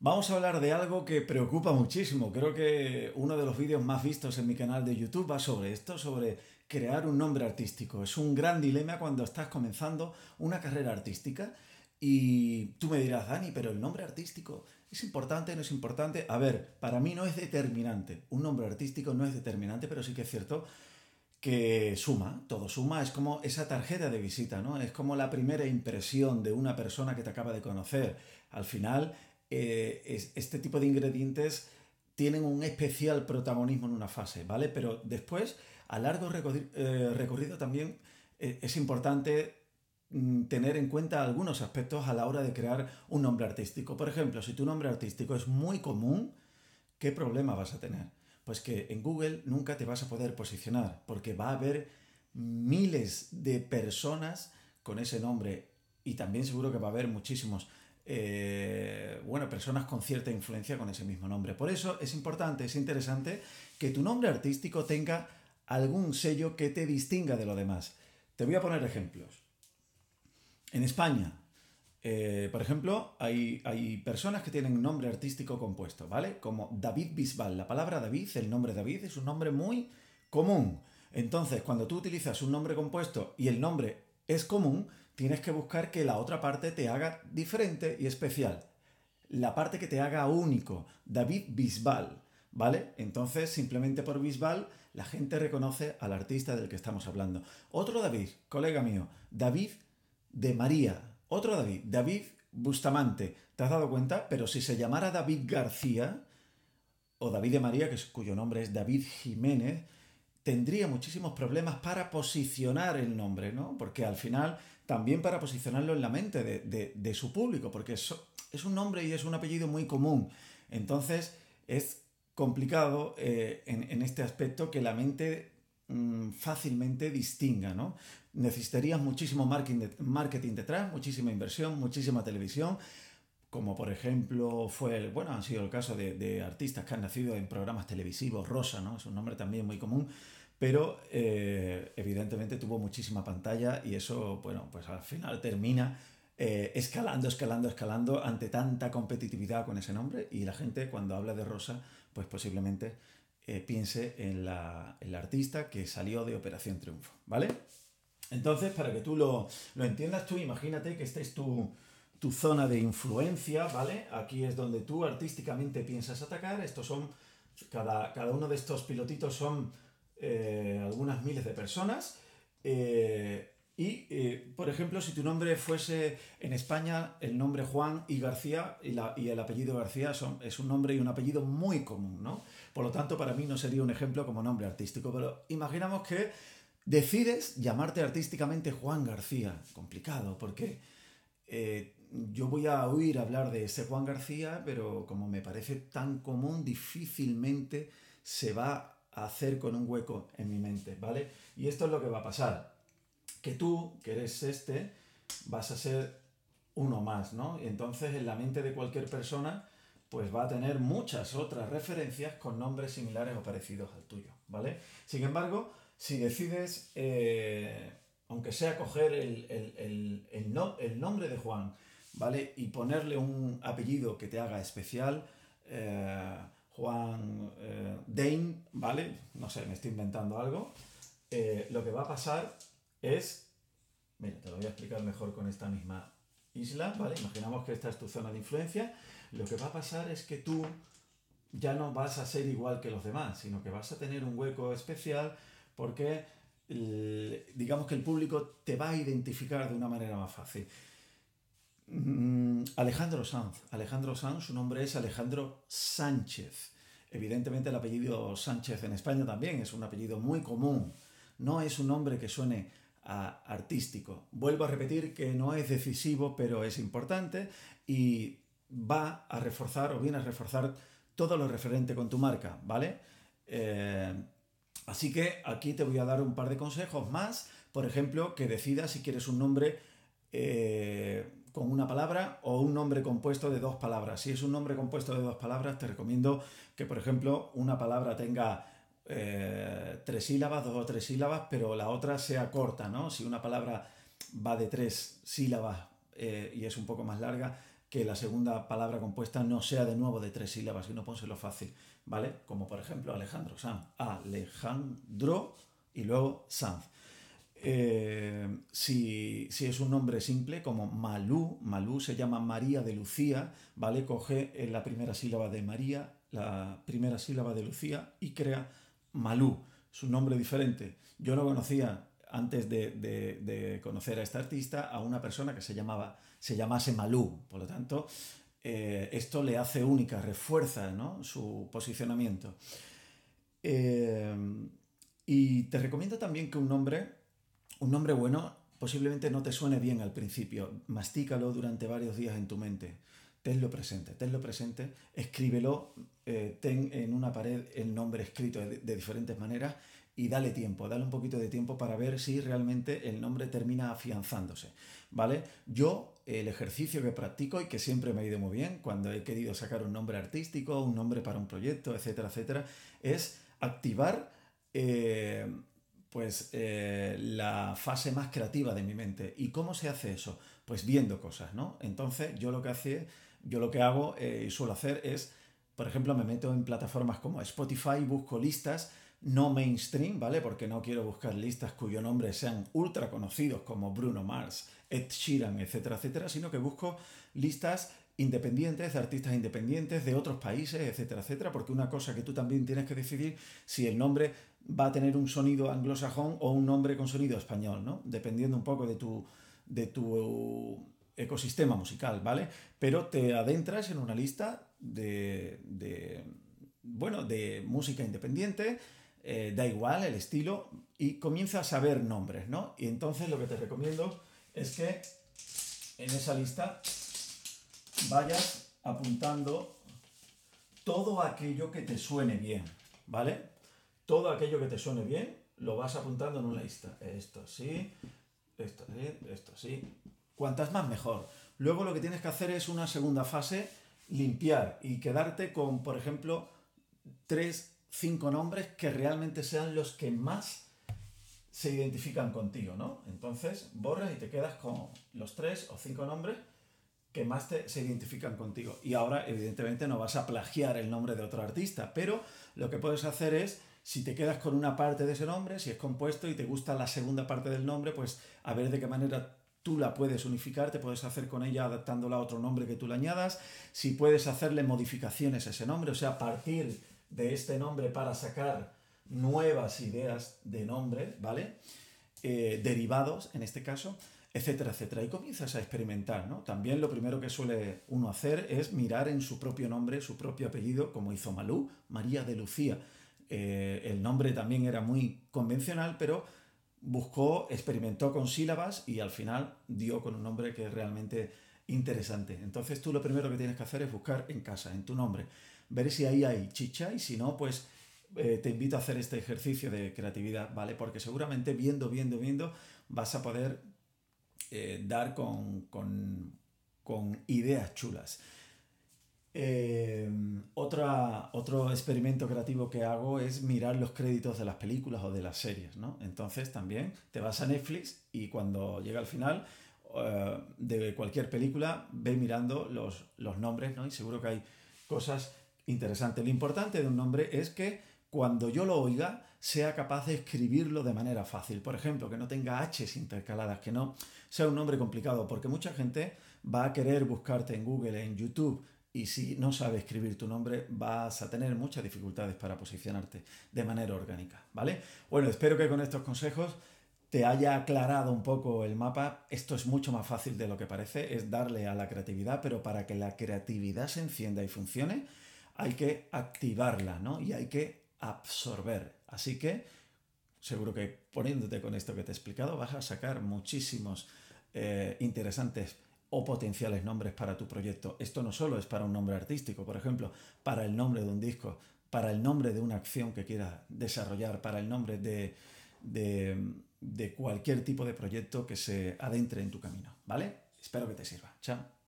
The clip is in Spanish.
Vamos a hablar de algo que preocupa muchísimo. Creo que uno de los vídeos más vistos en mi canal de YouTube va sobre esto, sobre crear un nombre artístico. Es un gran dilema cuando estás comenzando una carrera artística y tú me dirás, Dani, pero el nombre artístico es importante, no es importante. A ver, para mí no es determinante. Un nombre artístico no es determinante, pero sí que es cierto que suma, todo suma, es como esa tarjeta de visita, ¿no? Es como la primera impresión de una persona que te acaba de conocer. Al final, eh, es, este tipo de ingredientes tienen un especial protagonismo en una fase, ¿vale? Pero después, a largo eh, recorrido también eh, es importante mm, tener en cuenta algunos aspectos a la hora de crear un nombre artístico. Por ejemplo, si tu nombre artístico es muy común, ¿qué problema vas a tener? Pues que en Google nunca te vas a poder posicionar, porque va a haber miles de personas con ese nombre y también seguro que va a haber muchísimos eh, bueno, personas con cierta influencia con ese mismo nombre. Por eso es importante, es interesante que tu nombre artístico tenga algún sello que te distinga de lo demás. Te voy a poner ejemplos. En España, eh, por ejemplo, hay, personas que tienen un nombre artístico compuesto, ¿vale? Como David Bisbal. La palabra David, el nombre David, es un nombre muy común. Entonces, cuando tú utilizas un nombre compuesto y el nombre es común, tienes que buscar que la otra parte te haga diferente y especial. La parte que te haga único. David Bisbal, ¿vale? Entonces, simplemente por Bisbal, la gente reconoce al artista del que estamos hablando. Otro David, colega mío, David de María. Otro David, David Bustamante. ¿Te has dado cuenta? Pero si se llamara David García o David de María, que cuyo nombre es David Jiménez, tendría muchísimos problemas para posicionar el nombre, ¿no? Porque al final también para posicionarlo en la mente de, su público, porque es, es, un nombre y es un apellido muy común. Entonces es complicado eh, en, este aspecto que la mente mm, fácilmente distinga, ¿no? Necesitarías muchísimo marketing, marketing detrás, muchísima inversión, muchísima televisión, como por ejemplo fue, bueno, han sido el caso de, de, artistas que han nacido en programas televisivos, Rosa, ¿no? Es un nombre también muy común, pero eh, evidentemente tuvo muchísima pantalla y eso, bueno, pues al final termina eh, escalando, escalando, escalando ante tanta competitividad con ese nombre y la gente cuando habla de Rosa, pues posiblemente eh, piense en la, artista que salió de Operación Triunfo, ¿vale? Entonces, para que tú lo, entiendas, tú imagínate que esta es tu, zona de influencia, ¿vale? Aquí es donde tú artísticamente piensas atacar, estos son, cada, cada uno de estos pilotitos son eh, algunas miles de personas. Eh, y, eh, por ejemplo, si tu nombre fuese en España, el nombre Juan y García y, el apellido García son, es un nombre y un apellido muy común, ¿no? Por lo tanto, para mí no sería un ejemplo como nombre artístico, pero imaginamos que decides llamarte artísticamente Juan García. Complicado, porque yo voy a oír hablar de ese Juan García, pero como me parece tan común, difícilmente se va hacer con un hueco en mi mente, ¿vale? Y esto es lo que va a pasar. Que tú, que eres este, vas a ser uno más, ¿no? Y entonces en la mente de cualquier persona, pues va a tener muchas otras referencias con nombres similares o parecidos al tuyo, ¿vale? Sin embargo, si decides, eh, aunque sea coger el, el nombre de Juan, ¿vale? Y ponerle un apellido que te haga especial, eh, Juan eh, Dane, ¿vale? No sé, me estoy inventando algo. Eh, lo que va a pasar es, mira, te lo voy a explicar mejor con esta misma isla, ¿vale? Imaginamos que esta es tu zona de influencia. Lo que va a pasar es que tú ya no vas a ser igual que los demás, sino que vas a tener un hueco especial porque digamos que el público te va a identificar de una manera más fácil. Mm, Alejandro Sanz. Alejandro Sanz, su nombre es Alejandro Sánchez. Evidentemente el apellido Sánchez en España también es un apellido muy común. No es un nombre que suene artístico. Vuelvo a repetir que no es decisivo, pero es importante y va a reforzar o viene a reforzar todo lo referente con tu marca, ¿vale? Eh, así que aquí te voy a dar un par de consejos más. Por ejemplo, que decidas si quieres un nombre eh, con una palabra o un nombre compuesto de dos palabras. Si es un nombre compuesto de dos palabras, te recomiendo que, por ejemplo, una palabra tenga eh, tres sílabas, dos o tres sílabas, pero la otra sea corta, ¿no? Si una palabra va de tres sílabas eh, y es un poco más larga, que la segunda palabra compuesta no sea de nuevo de tres sílabas, y sino pónselo fácil, ¿vale? Como por ejemplo Alejandro Sanz. Alejandro y luego Sanz. Eh, si, es un nombre simple, como Malú, Malú se llama María de Lucía, ¿vale? Coge eh, la primera sílaba de María, la primera sílaba de Lucía y crea Malú, su nombre diferente. Yo no conocía antes de, conocer a esta artista a una persona que se llamaba, se llamase Malú, por lo tanto, eh, esto le hace única, refuerza su posicionamiento. y te recomiendo también que un nombre un nombre bueno posiblemente no te suene bien al principio. Mastícalo durante varios días en tu mente. Tenlo presente, tenlo presente, escríbelo, eh, ten en una pared el nombre escrito de, diferentes maneras y dale tiempo, dale un poquito de tiempo para ver si realmente el nombre termina afianzándose, ¿vale? Yo, el ejercicio que practico y que siempre me ha ido muy bien cuando he querido sacar un nombre artístico, un nombre para un proyecto, etcétera, etcétera, es activar eh, pues eh, la fase más creativa de mi mente. ¿Y cómo se hace eso? Pues viendo cosas, ¿no? Entonces yo lo que, yo lo que hago eh, y suelo hacer es, por ejemplo, me meto en plataformas como Spotify, busco listas no mainstream, ¿vale? Porque no quiero buscar listas cuyo nombre sean ultra conocidos como Bruno Mars, Ed Sheeran, etcétera, etcétera, sino que busco listas independientes, de artistas independientes de otros países, etcétera, etcétera, porque una cosa que tú también tienes que decidir si el nombre va a tener un sonido anglosajón o un nombre con sonido español, ¿no? Dependiendo un poco de tu, de tu ecosistema musical, ¿vale? Pero te adentras en una lista de, de bueno, de música independiente, eh, da igual el estilo, y comienza a saber nombres, ¿no? Y entonces lo que te recomiendo es que en esa lista vayas apuntando todo aquello que te suene bien, ¿vale? Todo aquello que te suene bien lo vas apuntando en una lista. Esto sí, esto sí, esto sí. Cuantas más mejor. Luego lo que tienes que hacer es una segunda fase, limpiar y quedarte con, por ejemplo, tres, cinco nombres que realmente sean los que más se identifican contigo, ¿no? Entonces borras y te quedas con los tres o cinco nombres que más te, se identifican contigo. Y ahora, evidentemente, no vas a plagiar el nombre de otro artista, pero lo que puedes hacer es, si te quedas con una parte de ese nombre, si es compuesto y te gusta la segunda parte del nombre, pues a ver de qué manera tú la puedes unificar, te puedes hacer con ella adaptándola a otro nombre que tú le añadas, si puedes hacerle modificaciones a ese nombre, o sea, partir de este nombre para sacar nuevas ideas de nombre ¿vale? Eh, derivados en este caso etcétera, etcétera. Y comienzas a experimentar, ¿no? También lo primero que suele uno hacer es mirar en su propio nombre, su propio apellido, como hizo Malú, María de Lucía. Eh, el nombre también era muy convencional, pero buscó, experimentó con sílabas y al final dio con un nombre que es realmente interesante. Entonces tú lo primero que tienes que hacer es buscar en casa, en tu nombre, ver si ahí hay chicha y si no, pues eh, te invito a hacer este ejercicio de creatividad, ¿vale? Porque seguramente viendo, viendo, viendo vas a poder eh, dar con, con, ideas chulas. Eh, otra, otro experimento creativo que hago es mirar los créditos de las películas o de las series, Entonces también te vas a Netflix y cuando llega al final eh, de cualquier película ve mirando los, nombres, ¿no? Y seguro que hay cosas interesantes. Lo importante de un nombre es que cuando yo lo oiga, sea capaz de escribirlo de manera fácil. Por ejemplo, que no tenga Hs intercaladas, que no sea un nombre complicado, porque mucha gente va a querer buscarte en Google, en YouTube, y si no sabe escribir tu nombre, vas a tener muchas dificultades para posicionarte de manera orgánica, ¿vale? Bueno, espero que con estos consejos te haya aclarado un poco el mapa. Esto es mucho más fácil de lo que parece, es darle a la creatividad, pero para que la creatividad se encienda y funcione, hay que activarla, ¿no? Y hay que absorber. Así que seguro que poniéndote con esto que te he explicado vas a sacar muchísimos eh, interesantes o potenciales nombres para tu proyecto. Esto no solo es para un nombre artístico, por ejemplo, para el nombre de un disco, para el nombre de una acción que quieras desarrollar, para el nombre de, de, de cualquier tipo de proyecto que se adentre en tu camino, ¿vale? Espero que te sirva. Chao.